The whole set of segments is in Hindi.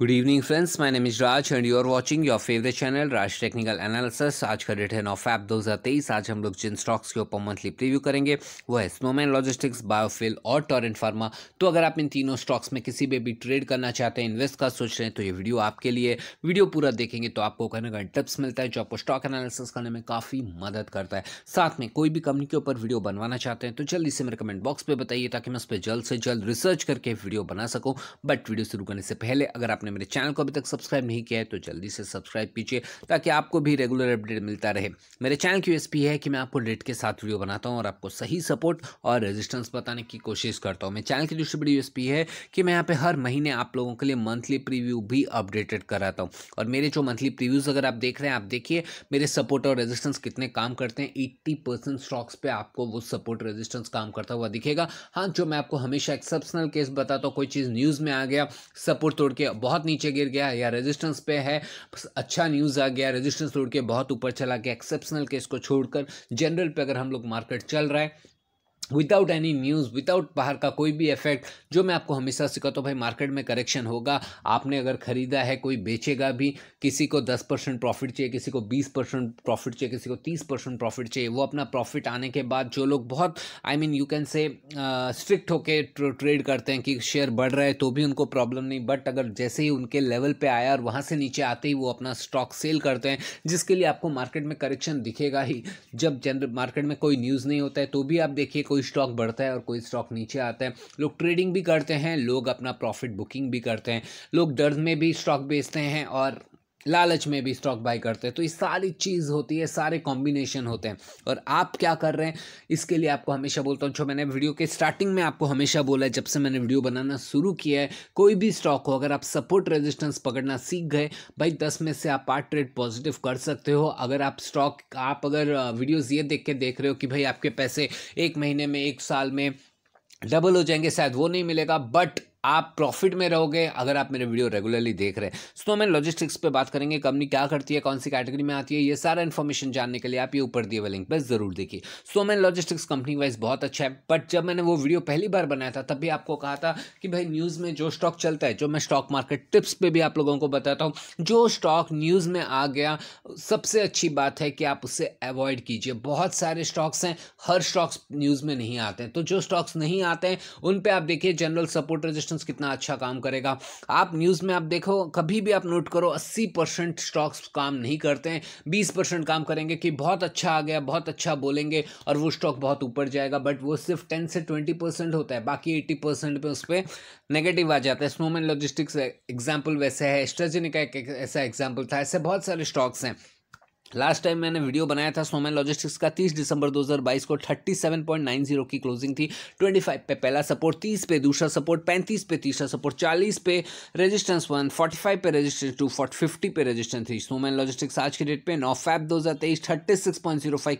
good evening friends my name is Raj and you are watching your favourite channel Raj technical analysis आज का डेट है नौ फैप तेईस आज हम लोग जिन स्टॉक्स के ऊपर मंथली प्रीव्यू करेंगे वो है स्नोमैन लॉजिस्टिक्स बायोफिल और टॉरेंट फार्मा तो अगर आप इन तीनों स्टॉक्स में किसी पे भी ट्रेड करना चाहते हैं इन्वेस्ट का सोच रहे हैं तो ये वीडियो आपके लिए वीडियो पूरा देखेंगे तो आपको कहीं ना कहीं टिप्स मिलता है जो आपको स्टॉक एनालिसिस करने में काफ़ी मदद करता है साथ में कोई भी कंपनी के ऊपर वीडियो बनवाना चाहते हैं तो जल्दी से मेरे कमेंट बॉक्स पर बताइए ताकि मैं उस पर जल्द से जल्द रिसर्च करके वीडियो बना सकूँ बट वीडियो शुरू करने से पहले अगर आप आपने मेरे चैनल को अभी तक सब्सक्राइब नहीं किया है तो जल्दी से सब्सक्राइब कीजिए ताकि आपको भी रेगुलर अपडेट मिलता रहे मेरे चैनल की यूएसपी है कि मैं आपको डेट के साथ वीडियो बनाता हूँ और आपको सही सपोर्ट और रेजिस्टेंस बताने की कोशिश करता हूँ मेरे चैनल की दूसरी बड़ी यू है कि मैं यहाँ पर हर महीने आप लोगों के लिए मंथली प्रीव्यू भी अपडेटेड कराता हूँ और मेरे जो मंथली प्रीव्यूज़ अगर आप देख रहे हैं आप देखिए मेरे सपोर्ट और रेजिस्टेंस कितने काम करते हैं एट्टी स्टॉक्स पर आपको वो सपोर्ट रेजिस्टेंस काम करता हुआ दिखेगा हाँ जो मैं आपको हमेशा एक्सेप्शनल केस बताता हूँ कोई चीज़ न्यूज़ में आ गया सपोर्ट तोड़ के बहुत बहुत नीचे गिर गया या रेजिस्टेंस पे है अच्छा न्यूज़ आ गया रेजिस्टेंस तोड़ के बहुत ऊपर चला गया एक्सेप्शनल केस को छोड़कर जनरल पे अगर हम लोग मार्केट चल रहा है विदाउट एनी न्यूज़ विदाउट बाहर का कोई भी इफेक्ट जो मैं आपको हमेशा सिखाता हूँ भाई मार्केट में करेक्शन होगा आपने अगर ख़रीदा है कोई बेचेगा भी किसी को दस परसेंट प्रॉफिट चाहिए किसी को बीस परसेंट प्रॉफिट चाहिए किसी को तीस परसेंट प्रॉफिट चाहिए वो अपना प्रॉफिट आने के बाद जो लोग बहुत I mean you can say strict होकर ट्रेड करते हैं कि शेयर बढ़ रहा है तो भी उनको प्रॉब्लम नहीं बट अगर जैसे ही उनके लेवल पर आया और वहाँ से नीचे आते ही वो अपना स्टॉक सेल करते हैं जिसके लिए आपको मार्केट में करेक्शन दिखेगा ही जब जनरल मार्केट में कोई न्यूज़ नहीं होता है तो भी आप देखिए कोई स्टॉक बढ़ता है और कोई स्टॉक नीचे आता है लोग ट्रेडिंग भी करते हैं लोग अपना प्रॉफिट बुकिंग भी करते हैं लोग दर्द में भी स्टॉक बेचते हैं और लालच में भी स्टॉक बाई करते हैं तो ये सारी चीज़ होती है सारे कॉम्बिनेशन होते हैं और आप क्या कर रहे हैं इसके लिए आपको हमेशा बोलता हूँ जो मैंने वीडियो के स्टार्टिंग में आपको हमेशा बोला है जब से मैंने वीडियो बनाना शुरू किया है कोई भी स्टॉक हो अगर आप सपोर्ट रेजिस्टेंस पकड़ना सीख गए भाई दस में से आप आठ ट्रेड पॉजिटिव कर सकते हो अगर आप स्टॉक आप अगर वीडियोज़ ये देख के देख रहे हो कि भाई आपके पैसे एक महीने में एक साल में डबल हो जाएंगे शायद वो नहीं मिलेगा बट आप प्रॉफिट में रहोगे अगर आप मेरे वीडियो रेगुलरली देख रहे हैं तो हमें लॉजिस्टिक्स पे बात करेंगे कंपनी क्या करती है कौन सी कैटेगरी में आती है ये सारा इन्फॉर्मेशन जानने के लिए आप ये ऊपर दिए हुए लिंक पर जरूर देखिए सो मैं लॉजिस्टिक्स कंपनी वाइज बहुत अच्छा है बट जब मैंने वो वीडियो पहली बार बनाया था तब भी आपको कहा था कि भाई न्यूज़ में जो स्टॉक चलता है जो मैं स्टॉक मार्केट टिप्स पर भी आप लोगों को बताता हूँ जो स्टॉक न्यूज़ में आ गया सबसे अच्छी बात है कि आप उससे अवॉइड कीजिए बहुत सारे स्टॉक्स हैं हर स्टॉक्स न्यूज़ में नहीं आते हैं तो जो स्टॉक्स नहीं आते हैं उन पर आप देखिए जनरल सपोर्ट रजिस्टर ऑप्शंस कितना अच्छा काम करेगा आप न्यूज़ में आप देखो कभी भी आप नोट करो 80 परसेंट स्टॉक्स काम नहीं करते हैं बीस परसेंट काम करेंगे कि बहुत अच्छा आ गया बहुत अच्छा बोलेंगे और वो स्टॉक बहुत ऊपर जाएगा बट वो सिर्फ टेन से ट्वेंटी परसेंट होता है बाकी एट्टी परसेंट पर उस पर नेगेटिव आ जाता है स्नोमैन लॉजिस्टिक्स एग्जाम्पल वैसे है स्ट्रेजेनिक एक ऐसा एग्जाम्पल था ऐसे बहुत सारे स्टॉक्स हैं लास्ट टाइम मैंने वीडियो बनाया था स्नोमैन लॉजिस्टिक्स का 30 दिसंबर 2022 को 37.90 की क्लोजिंग थी 25 पे पहला सपोर्ट 30 पे दूसरा सपोर्ट 35 पे तीसरा सपोर्ट 40 पे रेजिस्टेंस वन 45 पे रेजिस्टेंस टू फोर्ट फिफ्टी पे रेजिस्टेंस थ्री स्नोमैन लॉजिस्टिक्स आज के डेट पे नौ फैब दो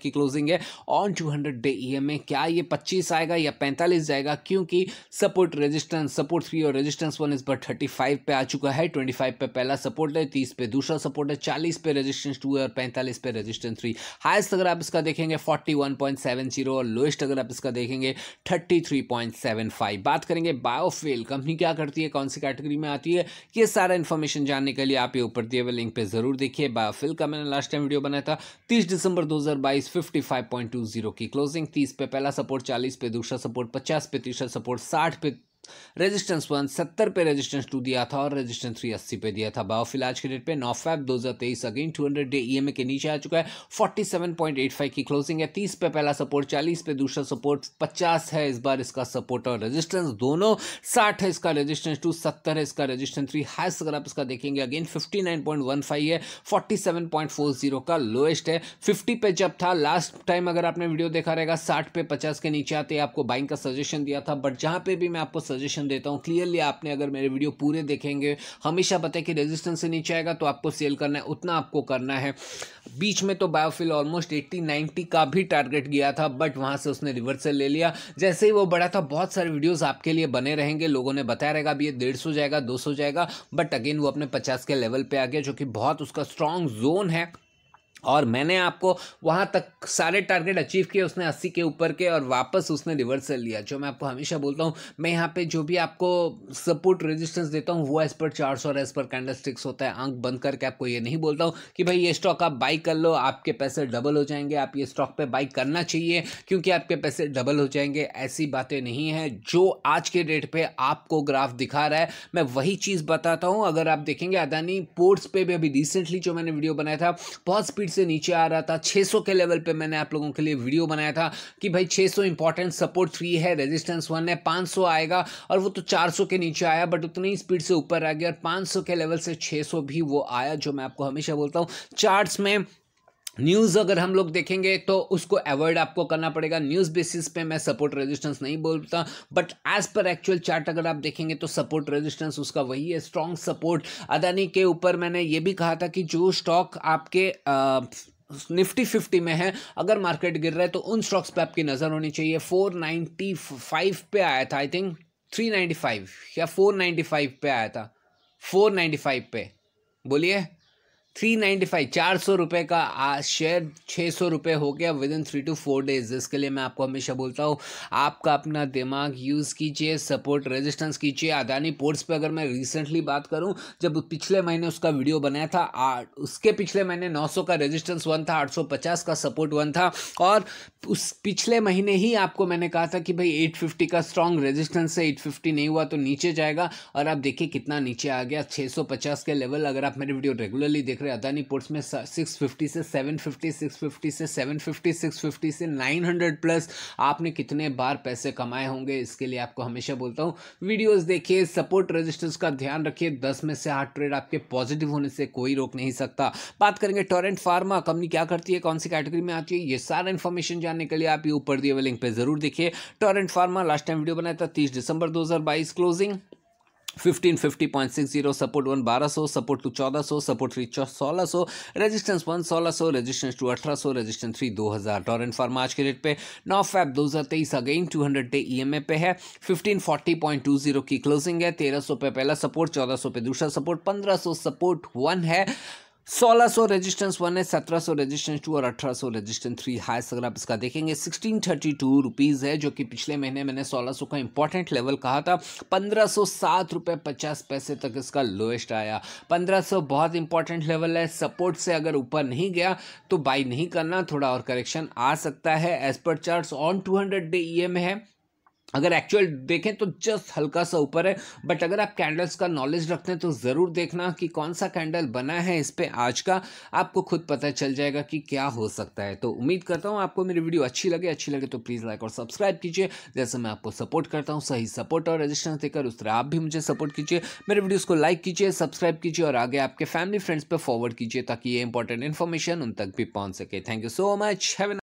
की क्लोजिंग है ऑन टू डे ई में क्या ये पच्चीस आएगा या पैंतालीस जाएगा क्योंकि सपोर्ट रजिस्टेंस सपोर्ट थ्री और रजिस्टेंस वन इस पर थर्टी पे आ चुका है ट्वेंटी पे पहला सपोर्ट है तीस पे दूसरा सपोर्ट है चालीस पे रजिस्टेंस टू है और पैंतालीस साल इस पर रजिस्टेंस हुई हाइस्ट अगर आप इसका देखेंगे forty one point seven zero और लोएस्ट अगर आप इसका देखेंगे thirty three point seven five बात करेंगे बायोफेल कंपनी क्या करती है कौन सी कैटेगरी में आती है ये सारा इन्फॉर्मेशन जानने के लिए आप ये ऊपर दिए हुए लिंक पर जरूर देखिए बायोफेल का मैंने लास्ट टाइम वीडियो बनाया था तीस दिसंबर दो हज़ार बाईस fifty five point two zero की क्लोजिंग तीस पे पहला सपोर्ट चालीस पे दूसरा सपोर्ट पचास पे तीसरा सपोर्ट साठ पे रेजिस्टेंस वन सत्तर पे रेजिस्टेंस टू दिया था और रेजिस्टेंस थ्री अस्सी पे दिया था बायोफिल आज के डेट पे नौ फाइव दो हज़ार तेईस again two hundred day E के नीचे आ चुका है forty seven point eight five की क्लोजिंग है तीस पे पहला सपोर्ट चालीस पे दूसरा सपोर्ट पचास है इस बार इसका सपोर्ट और रजिस्टेंस दोनों साठ है इसका रजिस्टेंस टू सत्तर है इसका रजिस्टेंस थ्री हाइस्ट अगर आप इसका देखेंगे अगेन फिफ्टी है फोर्टी का लोएस्ट है फिफ्टी पे जब था लास्ट टाइम अगर आपने वीडियो देखा रहेगा साठ पे पचास के नीचे आते आपको बाइंग का सजेशन दिया था बट जहाँ पर भी मैं आपको सजेशन देता हूँ क्लियरली आपने अगर मेरे वीडियो पूरे देखेंगे हमेशा पता है कि रेजिस्टेंस से नीचे आएगा तो आपको सेल करना है उतना आपको करना है बीच में तो बायोफिल ऑलमोस्ट एट्टी नाइन्टी का भी टारगेट गया था बट वहाँ से उसने रिवर्सल ले लिया जैसे ही वो बढ़ा था बहुत सारे वीडियोज़ आपके लिए बने रहेंगे लोगों ने बताया रहेगा अभी ये डेढ़ सौ जाएगा दो सौ जाएगा बट अगेन वो अपने पचास के लेवल पर आ गया जो कि बहुत उसका स्ट्रॉन्ग जोन है और मैंने आपको वहाँ तक सारे टारगेट अचीव किए उसने अस्सी के ऊपर के और वापस उसने रिवर्सल लिया जो मैं आपको हमेशा बोलता हूँ मैं यहाँ पे जो भी आपको सपोर्ट रेजिस्टेंस देता हूँ वो एज पर चार्ट्स और एज पर स्टिक्स होता है आंख बंद करके आपको ये नहीं बोलता हूँ कि भाई ये स्टॉक आप बाई कर लो आपके पैसे डबल हो जाएंगे आप ये स्टॉक पर बाई करना चाहिए क्योंकि आपके पैसे डबल हो जाएंगे ऐसी बातें नहीं है जो आज के डेट पर आपको ग्राफ दिखा रहा है मैं वही चीज़ बताता हूँ अगर आप देखेंगे अदानी पोर्ट्स पर भी अभी रिसेंटली जो मैंने वीडियो बनाया था बहुत स्पीड से नीचे आ रहा था 600 के लेवल पे मैंने आप लोगों के लिए वीडियो बनाया था कि भाई 600 सौ इंपॉर्टेंट सपोर्ट थ्री है रेजिस्टेंस वन है 500 आएगा और वो तो 400 के नीचे आया बट उतनी ही स्पीड से ऊपर आ गया और 500 के लेवल से 600 भी वो आया जो मैं आपको हमेशा बोलता हूँ चार्ट्स में न्यूज़ अगर हम लोग देखेंगे तो उसको अवॉइड आपको करना पड़ेगा न्यूज़ बेसिस पे मैं सपोर्ट रेजिस्टेंस नहीं बोलता but as per actual chart अगर आप देखेंगे तो सपोर्ट रेजिस्टेंस उसका वही है स्ट्रॉन्ग सपोर्ट अदानी के ऊपर मैंने ये भी कहा था कि जो स्टॉक आपके आ, निफ्टी फिफ्टी में है अगर मार्केट गिर रहा है तो उन स्टॉक्स पे आपकी नज़र होनी चाहिए फोर नाइन्टी फाइव पे आया था I think three ninety five या फोर नाइन्टी फाइव पे आया था फोर नाइन्टी फाइव पे बोलिए थ्री नाइन्टी फाइव चार सौ रुपये का आ, शेयर छः सौ रुपये हो गया within three to four days इसके लिए मैं आपको हमेशा बोलता हूँ आपका अपना दिमाग यूज़ कीजिए सपोर्ट रेजिस्टेंस कीजिए अदानी पोर्ट्स पे अगर मैं रिसेंटली बात करूँ जब पिछले महीने उसका वीडियो बनाया था आ, उसके पिछले महीने नौ सौ का रेजिस्टेंस वन था आठ सौ पचास का सपोर्ट वन था और उस पिछले महीने ही आपको मैंने कहा था कि भाई एट फिफ्टी का स्ट्रॉन्ग रेजिस्टेंस है एट फिफ्टी नहीं हुआ तो नीचे जाएगा और आप देखिए कितना नीचे आ गया छः सौ पचास के लेवल अगर आप मेरे वीडियो रेगुलरली देख रहे फैक्ट्री अदानी पोर्ट्स में सिक्स फिफ्टी से सेवन फिफ्टी सिक्स फिफ्टी से सेवन फिफ्टी सिक्स फिफ्टी से नाइन हंड्रेड प्लस आपने कितने बार पैसे कमाए होंगे इसके लिए आपको हमेशा बोलता हूँ वीडियोस देखिए सपोर्ट रजिस्टर्स का ध्यान रखिए दस में से आठ ट्रेड आपके पॉजिटिव होने से कोई रोक नहीं सकता बात करेंगे टोरेंट फार्मा कंपनी क्या करती है कौन सी कैटेगरी में आती है ये सारा इन्फॉर्मेशन जानने के लिए आप ये ऊपर दिए हुए लिंक पर जरूर देखिए Torrent pharma last time video बनाया था तीस दिसंबर दो closing fifteen fifty point six zero support one बारह सौ सपोर्ट टू चौदह सौ सपोर्ट थ्री सोलह सौ रेजिस्टेंस वन सोलह सौ रेजिस्टेंस टू अठारह सौ रेजिस्टेंस थ्री दो हज़ार टॉरेंट फार्म आज के रेट पे नौ फैब दो हज़ार तेईस again two hundred day E M A पे है fifteen forty point two zero की क्लोजिंग है तेरह सौ पे पहला सपोर्ट चौदह सौ पे दूसरा सपोर्ट पंद्रह सौ सपोर्ट वन है 1600 रेजिस्टेंस वन है 1700 रेजिस्टेंस टू और 1800 रेजिस्टेंस थ्री हाइस अगर आप इसका देखेंगे 1632 रुपीस है जो कि पिछले महीने मैंने 1600 का इंपॉर्टेंट लेवल कहा था 1507 रुपये पचास पैसे तक इसका लोएस्ट आया 1500 बहुत इंपॉर्टेंट लेवल है सपोर्ट से अगर ऊपर नहीं गया तो बाई नहीं करना थोड़ा और करेक्शन आ सकता है as per chart on two day E है अगर एक्चुअल देखें तो जस्ट हल्का सा ऊपर है बट अगर आप कैंडल्स का नॉलेज रखते हैं तो ज़रूर देखना कि कौन सा कैंडल बना है इस पर आज का आपको खुद पता चल जाएगा कि क्या हो सकता है तो उम्मीद करता हूँ आपको मेरी वीडियो अच्छी लगे अच्छी लगे तो प्लीज़ लाइक और सब्सक्राइब कीजिए जैसे मैं आपको सपोर्ट करता हूँ सही सपोर्ट और रजिस्टेंस देकर उस तरह आप भी मुझे सपोर्ट कीजिए मेरे वीडियोज़ को लाइक कीजिए सब्सक्राइब कीजिए और आगे आपके फैमिली फ्रेंड्स पर फॉरवर्ड कीजिए ताकि ये इंपॉर्टेंट इन्फॉर्मेशन उन तक भी पहुँच सके thank you so much have